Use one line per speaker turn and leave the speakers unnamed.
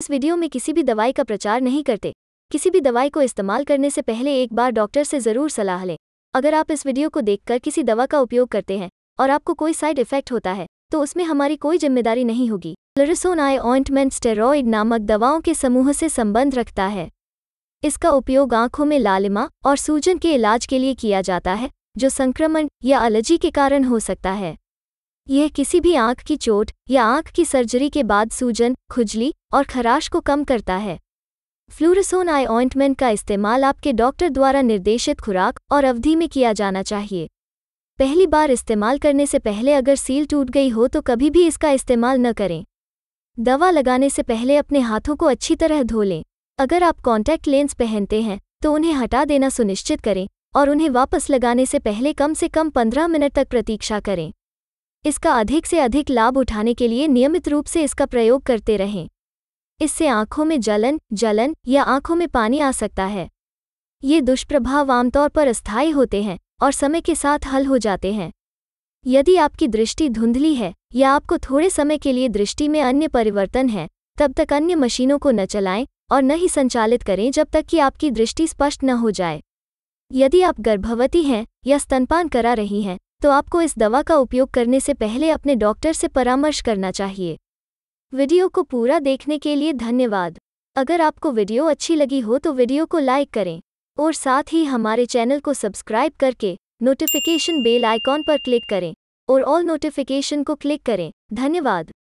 इस वीडियो में किसी भी दवाई का प्रचार नहीं करते किसी भी दवाई को इस्तेमाल करने से पहले एक बार डॉक्टर से ज़रूर सलाह लें अगर आप इस वीडियो को देखकर किसी दवा का उपयोग करते हैं और आपको कोई साइड इफेक्ट होता है तो उसमें हमारी कोई जिम्मेदारी नहीं होगी लरिसोन आई ऑइंटमेंट स्टेरॉइड नामक दवाओं के समूह से संबंध रखता है इसका उपयोग आंखों में लालिमा और सूजन के इलाज के लिए किया जाता है जो संक्रमण या एलर्जी के कारण हो सकता है यह किसी भी आंख की चोट या आंख की सर्जरी के बाद सूजन खुजली और खराश को कम करता है फ्लूरसोन आई ऑइंटमेंट का इस्तेमाल आपके डॉक्टर द्वारा निर्देशित खुराक और अवधि में किया जाना चाहिए पहली बार इस्तेमाल करने से पहले अगर सील टूट गई हो तो कभी भी इसका इस्तेमाल न करें दवा लगाने से पहले अपने हाथों को अच्छी तरह धो लें अगर आप कॉन्टैक्ट लेंस पहनते हैं तो उन्हें हटा देना सुनिश्चित करें और उन्हें वापस लगाने से पहले कम से कम 15 मिनट तक प्रतीक्षा करें इसका अधिक से अधिक लाभ उठाने के लिए नियमित रूप से इसका प्रयोग करते रहें इससे आंखों में जलन जलन या आंखों में पानी आ सकता है ये दुष्प्रभाव आमतौर पर अस्थायी होते हैं और समय के साथ हल हो जाते हैं यदि आपकी दृष्टि धुंधली है या आपको थोड़े समय के लिए दृष्टि में अन्य परिवर्तन है तब तक अन्य मशीनों को न चलाएं और न ही संचालित करें जब तक कि आपकी दृष्टि स्पष्ट न हो जाए यदि आप गर्भवती हैं या स्तनपान करा रही हैं तो आपको इस दवा का उपयोग करने से पहले अपने डॉक्टर से परामर्श करना चाहिए वीडियो को पूरा देखने के लिए धन्यवाद अगर आपको वीडियो अच्छी लगी हो तो वीडियो को लाइक करें और साथ ही हमारे चैनल को सब्सक्राइब करके नोटिफिकेशन बेल आइकॉन पर क्लिक करें और ऑल नोटिफिकेशन को क्लिक करें धन्यवाद